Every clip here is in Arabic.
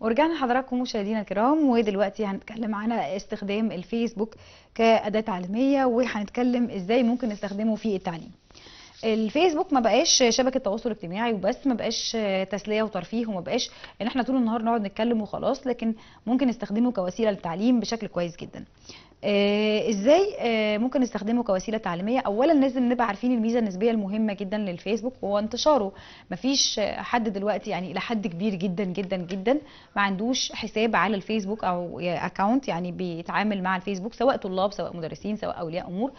ورجعنا حضراتكم مشاهدينا الكرام ودلوقتي هنتكلم عن استخدام الفيسبوك كأداة تعليمية وهنتكلم ازاي ممكن نستخدمه في التعليم الفيسبوك ما بقاش شبكه تواصل اجتماعي وبس ما بقاش تسليه وترفيه وما بقاش ان احنا طول النهار نقعد نتكلم وخلاص لكن ممكن نستخدمه كوسيله للتعليم بشكل كويس جدا آه، ازاي آه، ممكن نستخدمه كوسيله تعليميه اولا لازم نبقى عارفين الميزه النسبيه المهمه جدا للفيسبوك هو انتشاره مفيش حد دلوقتي يعني الى حد كبير جدا جدا جدا ما عندوش حساب على الفيسبوك او اكونت يعني بيتعامل مع الفيسبوك سواء طلاب سواء مدرسين سواء اولياء امور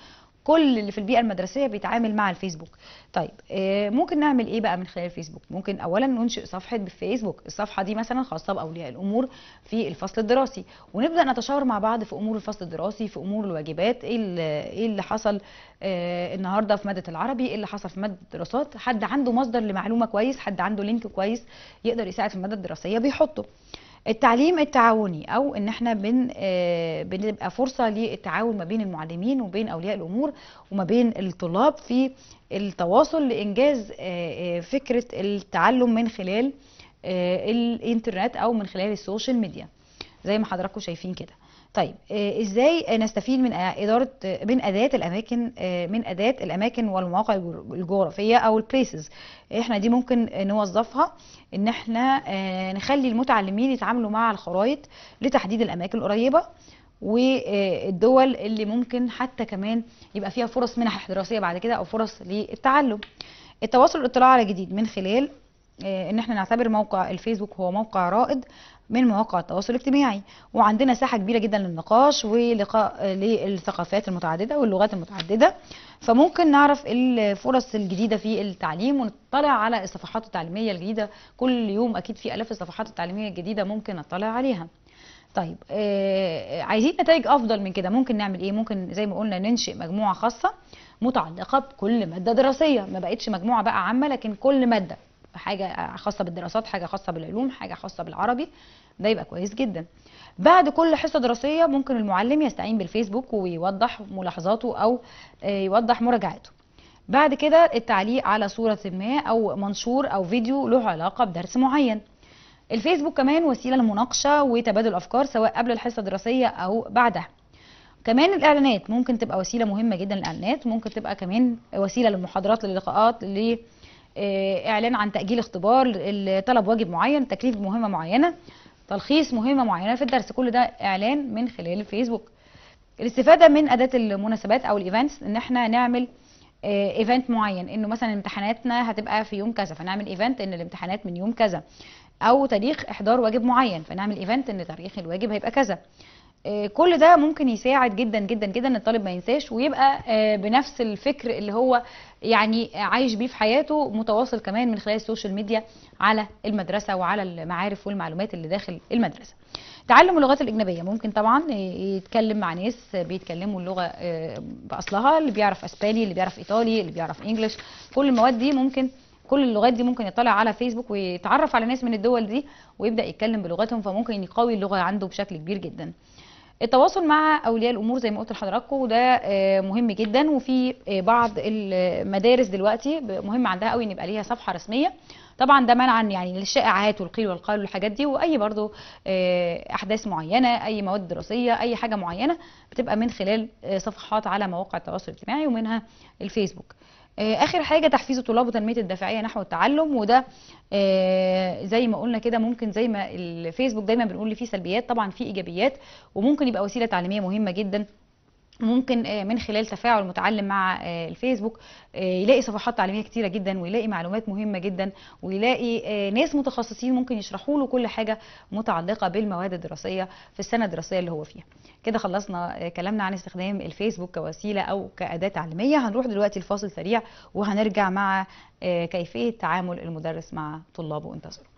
كل اللي في البيئه المدرسيه بيتعامل مع الفيسبوك طيب آه، ممكن نعمل ايه بقى من خلال الفيسبوك ممكن اولا ننشئ صفحه بالفيسبوك الصفحه دي مثلا خاصه باولياء الامور في الفصل الدراسي ونبدا نتشاور مع بعض في امور الفصل الدراسي في امور الواجبات ايه ايه اللي حصل آه، النهارده في ماده العربي ايه اللي حصل في ماده الدراسات حد عنده مصدر لمعلومه كويس حد عنده لينك كويس يقدر يساعد في الماده الدراسيه بيحطه التعليم التعاوني او ان احنا بن آه، بنبقى فرصه للتعاون ما بين المعلمين وبين اولياء الامور وما بين الطلاب في التواصل لانجاز آه، آه، فكره التعلم من خلال الانترنت او من خلال السوشيال ميديا زي ما حضراتكم شايفين كده طيب آه، ازاي نستفيد من اداره آه، من اداه الاماكن آه، من اداه الاماكن والمواقع الجغرافيه او البليسز احنا دي ممكن نوظفها ان احنا نخلي المتعلمين يتعاملوا مع الخرائط لتحديد الاماكن القريبه والدول اللي ممكن حتى كمان يبقى فيها فرص منح دراسيه بعد كده او فرص للتعلم التواصل الاطلاع على جديد من خلال آه، ان احنا نعتبر موقع الفيسبوك هو موقع رائد من مواقع التواصل الاجتماعي وعندنا ساحة كبيرة جدا للنقاش ولقاء للثقافات المتعددة واللغات المتعددة فممكن نعرف الفرص الجديدة في التعليم ونطلع على الصفحات التعليمية الجديدة كل يوم أكيد في ألاف الصفحات التعليمية الجديدة ممكن نطلع عليها طيب آه عايزين نتائج افضل من كده ممكن نعمل ايه ممكن زي ما قلنا ننشئ مجموعه خاصه متعلقه بكل ماده دراسيه ما بقتش مجموعه بقى عامه لكن كل ماده حاجه خاصه بالدراسات حاجه خاصه بالعلوم حاجه خاصه بالعربي ده يبقى كويس جدا بعد كل حصه دراسيه ممكن المعلم يستعين بالفيسبوك ويوضح ملاحظاته او آه، يوضح مراجعاته بعد كده التعليق على صوره ما او منشور او فيديو له علاقه بدرس معين الفيسبوك كمان وسيله لمناقشه وتبادل افكار سواء قبل الحصه الدراسيه او بعدها كمان الاعلانات ممكن تبقى وسيله مهمه جدا الاعلانات ممكن تبقى كمان وسيله للمحاضرات للقاءات آه، اعلان عن تاجيل اختبار طلب واجب معين تكليف مهمه معينه تلخيص مهمه معينه في الدرس كل ده اعلان من خلال الفيسبوك الاستفاده من اداه المناسبات او الايفنتس ان احنا نعمل آه، ايفنت معين انه مثلا امتحاناتنا هتبقى في يوم كذا فنعمل ايفنت ان الامتحانات من يوم كذا او تاريخ احضار واجب معين فنعمل ايفنت ان تاريخ الواجب هيبقى كذا آه، كل ده ممكن يساعد جدا جدا جدا ان الطالب ما ينساش ويبقى آه، بنفس الفكر اللي هو يعني عايش بيه في حياته متواصل كمان من خلال السوشيال ميديا على المدرسه وعلى المعارف والمعلومات اللي داخل المدرسه. تعلم اللغات الاجنبيه ممكن طبعا يتكلم مع ناس بيتكلموا اللغه آه، باصلها اللي بيعرف اسباني اللي بيعرف ايطالي اللي بيعرف انجلش كل المواد دي ممكن كل اللغات دي ممكن يطلع على فيسبوك ويتعرف على ناس من الدول دي ويبدا يتكلم بلغتهم فممكن يقوي اللغه عنده بشكل كبير جدا. التواصل مع اولياء الامور زي ما قلت لحضراتكم وده آه، مهم جدا وفي آه، بعض المدارس دلوقتي مهم عندها قوي ان يبقى ليها صفحه رسميه طبعا ده منعا يعني للشائعات والقيل والقال والحاجات دي واي برضو آه، احداث معينه اي مواد دراسيه اي حاجه معينه بتبقى من خلال صفحات على مواقع التواصل الاجتماعي ومنها الفيسبوك آه، اخر حاجه تحفيز الطلاب وتنميه الدافعيه نحو التعلم وده آه زي ما قلنا كده ممكن زي ما الفيسبوك دايما بنقول فيه سلبيات طبعا فيه ايجابيات وممكن يبقى وسيله تعليميه مهمه جدا ممكن آه، من خلال تفاعل المتعلم مع آه، الفيسبوك آه، يلاقي صفحات تعليميه كتيره جدا ويلاقي معلومات مهمه جدا ويلاقي ناس متخصصين ممكن يشرحوا له كل حاجه متعلقه بالمواد الدراسيه في السنه الدراسيه اللي هو فيها كده خلصنا كلامنا عن استخدام الفيسبوك كوسيله او كاداه تعليميه هنروح دلوقتي لفاصل سريع وهنرجع مع كيفيه تعامل المدرس مع طلابه انتظروا